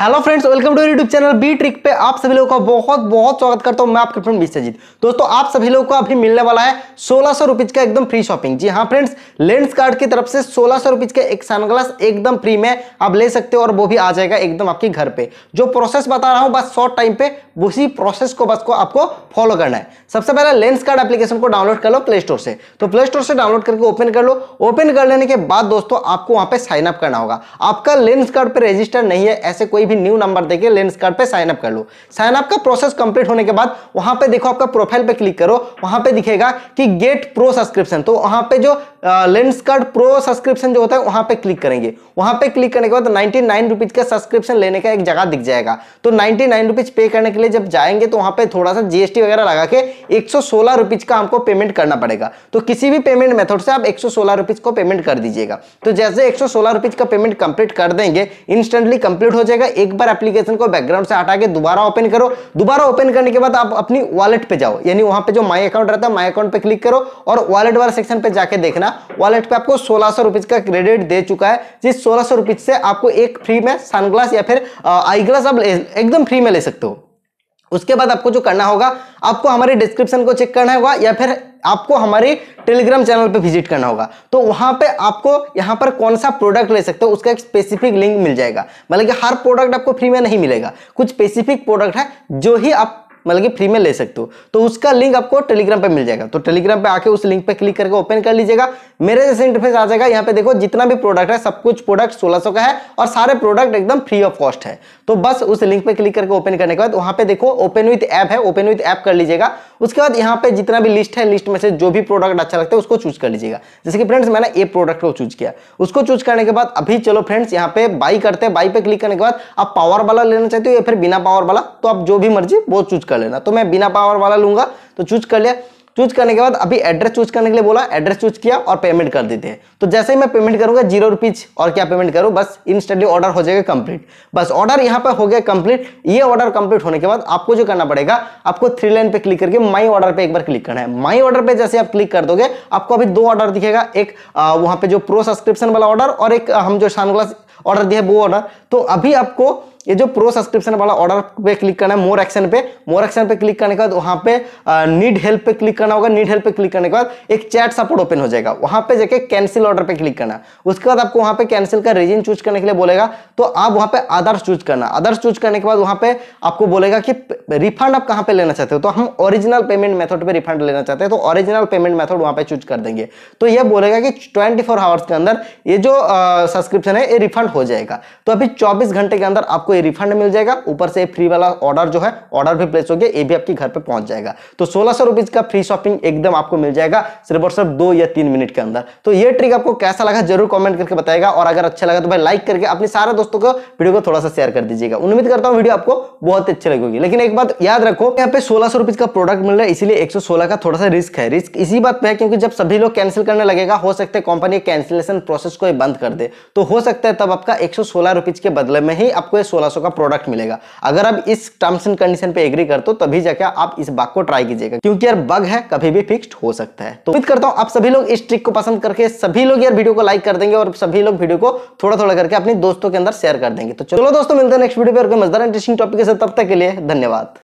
hello friends welcome to YouTube channel B trick पे आप सभी लोगों का बहुत बहुत स्वागत करता हूं मैं आपके फ्रेंड विश्वजीत दोस्तों आप सभी लोगों को अभी मिलने वाला है सोलह सौ रुपीज का एकदम फ्री शॉपिंग जी हाँ फ्रेंड्स लेंस कार्ड की तरफ से सोलह सौ रुपीज का एक सनग्लास एकदम फ्री में आप ले सकते हो और वो भी आ जाएगा एकदम आपके घर पे जो प्रोसेस बता रहा हूँ बस शॉर्ट टाइम पे उसी प्रोसेस को बस को आपको फॉलो करना है सबसे पहले लेंस कार्ड एप्लीकेशन को डाउनलोड कर लो प्ले स्टोर से तो प्ले स्टोर से डाउनलोड करके ओपन कर लो ओपन कर लेने के बाद दोस्तों आपको वहां पे साइन अप करना होगा आपका लेंस कार्ड पर रजिस्टर नहीं है ऐसे कोई कोई भी न्यू नंबर देके लेंस कार्ड पे साइन अप कर लो साइन अप का प्रोसेस कंप्लीट होने के बाद वहां पे देखो आपका प्रोफाइल पे क्लिक करो वहां पे दिखेगा कि गेट प्रो सब्सक्रिप्शन तो वहां पे जो लेंस कार्ड प्रो सब्सक्रिप्शन जो होता है वहां पे क्लिक करेंगे वहां पे क्लिक करने के बाद नाइनटी नाइन रुपीज का सब्सक्रिप्शन लेने का एक जगह दिख जाएगा तो नाइनटी नाइन रुपीज पे करने के लिए जब जाएंगे तो वहां पे थोड़ा सा जीएसटी वगैरह लगा के एक सौ सोलह रुपीज का हमको पेमेंट करना पड़ेगा तो किसी भी पेमेंट मेथड से आप एक सौ सोलह रुपीज को पेमेंट कर दीजिएगा तो जैसे एक सौ सोलह रुपीज का पेमेंट कंप्लीट कर देंगे इंस्टेंटली कंप्लीट हो जाएगा एक बार एप्लीकेशन को बैकग्राउंड से हटा के दोबारा ओपन करो दोबारा ओपन करने के बाद आप अपनी वॉलेट पे जाओ यानी वहां पे जो माई अकाउंट रहता है माई अकाउंट पे क्लिक करो और वॉलेट वाला सेक्शन पे जाके देखना वॉलेट पे आपको सोलह सौ का क्रेडिट दे चुका है जिस सोलह सौ से आपको एक फ्री में सनग्लास या फिर आई ग्लास आप एकदम फ्री में ले सकते हो उसके बाद आपको जो करना होगा आपको हमारे डिस्क्रिप्शन को चेक करना होगा या फिर आपको हमारे टेलीग्राम चैनल पे विजिट करना होगा तो वहां पे आपको यहां पर कौन सा प्रोडक्ट ले सकते हो उसका एक स्पेसिफिक लिंक मिल जाएगा मतलब कि हर प्रोडक्ट आपको फ्री में नहीं मिलेगा कुछ स्पेसिफिक प्रोडक्ट है जो ही आप मतलब कि फ्री में ले सकते हो तो उसका लिंक आपको टेलीग्राम पे मिल जाएगा तो टेलीग्राम पे आके उस लिंक पे क्लिक करके ओपन कर लीजिएगा मेरे जैसे इंटरफेस आ जाएगा यहाँ पे देखो जितना भी प्रोडक्ट है सब कुछ प्रोडक्ट 1600 का है और सारे प्रोडक्ट एकदम फ्री ऑफ कॉस्ट है तो बस उस लिंक पे क्लिक करके ओपन करने के बाद वहां पे देखो ओपन विथ ऐप है ओपन विथ ऐप कर लीजिएगा उसके बाद यहाँ पे जितना भी लिस्ट है लिस्ट में से जो भी प्रोडक्ट अच्छा लगता है उसको चूज कर लीजिएगा जैसे कि फ्रेंड्स मैंने ए प्रोडक्ट को चूज किया उसको चूज करने के बाद अभी चलो फ्रेंड्स यहाँ पे बाई करते हैं बाई पे क्लिक करने के बाद आप पावर वाला लेना चाहते हो या फिर बिना पावर वाला तो आप जो भी मर्जी वो चूज कर कर लेना तो मैं बिना पावर वाला लूंगा तो चूज कर लिया चूज करने के बाद अभी एड्रेस चूज करने के लिए बोला एड्रेस चूज किया और पेमेंट कर देते हैं तो जैसे ही मैं पेमेंट करूंगा जीरो रुपीज और क्या पेमेंट करूं बस इंस्टेंटली ऑर्डर हो जाएगा कंप्लीट बस ऑर्डर यहां पर हो गया कंप्लीट ये ऑर्डर कंप्लीट होने के बाद आपको जो करना पड़ेगा आपको थ्री लाइन पे क्लिक करके माई ऑर्डर पर एक बार क्लिक करना है माई ऑर्डर पर जैसे आप क्लिक कर दोगे आपको अभी दो ऑर्डर दिखेगा एक वहां पर जो प्रो सब्सक्रिप्शन वाला ऑर्डर और एक हम जो सान ग्लास ऑर्डर दिया वो ऑर्डर तो अभी आपको ये जो प्रो सब्सक्रिप्शन वाला ऑर्डर पे क्लिक करना है मोर एक्शन पे मोर एक्शन पे क्लिक करने के बाद वहां पे नीड हेल्प पे क्लिक करना होगा नीड हेल्प पे क्लिक करने के बाद एक चैट सपोर्ट ओपन हो जाएगा वहां पे जाके कैंसिल ऑर्डर पे क्लिक करना उसके बाद आपको वहां पे कैंसिल का रीजन चूज करने के लिए बोलेगा तो आप वहां पर आदर्श चूज करना आदर्श चूज करने के बाद वहां पर आपको बोलेगा कि रिफंड आप कहां पर लेना चाहते हो तो हम ओरिजिनल पेमेंट मेथड पर रिफंड लेना चाहते हैं तो ओरिजिनल पेमेंट मेथड वहां पर चूज कर देंगे तो यह बोलेगा कि ट्वेंटी आवर्स के अंदर ये जो सब्सक्रिप्शन है ये रिफंड हो जाएगा तो अभी चौबीस घंटे के अंदर आपको ये रिफंड मिल जाएगा ऊपर से फ्री वाला ऑर्डर जो है ऑर्डर भी प्लेस हो गया ये भी आपके घर पर पहुंच जाएगा तो सोलह सौ का फ्री शॉपिंग एकदम आपको मिल जाएगा सिर्फ और सिर्फ दो या तीन मिनट के अंदर तो ये ट्रिक आपको कैसा लगा जरूर कॉमेंट करके बताएगा और अगर अच्छा लगा तो भाई लाइक करके अपने सारे दोस्तों को वीडियो को थोड़ा सा शेयर कर दीजिएगा उम्मीद करता हूँ वीडियो आपको बहुत अच्छी लगेगी लेकिन एक बात याद रखो यहाँ पे सोलह सौ का प्रोडक्ट मिल रहा है इसलिए एक का थोड़ा सा रिस्क है रिस्क इसी बात पर है क्योंकि जब सभी लोग कैंसिल करने लगेगा हो सकता है कंपनी कैंसिलेशन प्रोसेस को बंद कर दे तो हो सकता है तब आपका एक सौ के बदले में ही आपको सोलह सोलह का प्रोडक्ट मिलेगा अगर आप इस टर्म्स एंड कंडीशन पे एग्री करते हो तभी जाकर आप इस बाग को ट्राई कीजिएगा क्योंकि यार बग है कभी भी फिक्स हो सकता है तो उम्मीद करता हूं आप सभी लोग इस ट्रिक को पसंद करके सभी लोग यार वीडियो को लाइक कर देंगे और सभी लोग वीडियो को थोड़ा थोड़ा करके अपने दोस्तों के अंदर शेयर कर देंगे तो चलो दोस्तों मिलते हैं नेक्स्ट वीडियो पर मजदार इंटरेस्टिंग टॉपिक के साथ तब तक के लिए धन्यवाद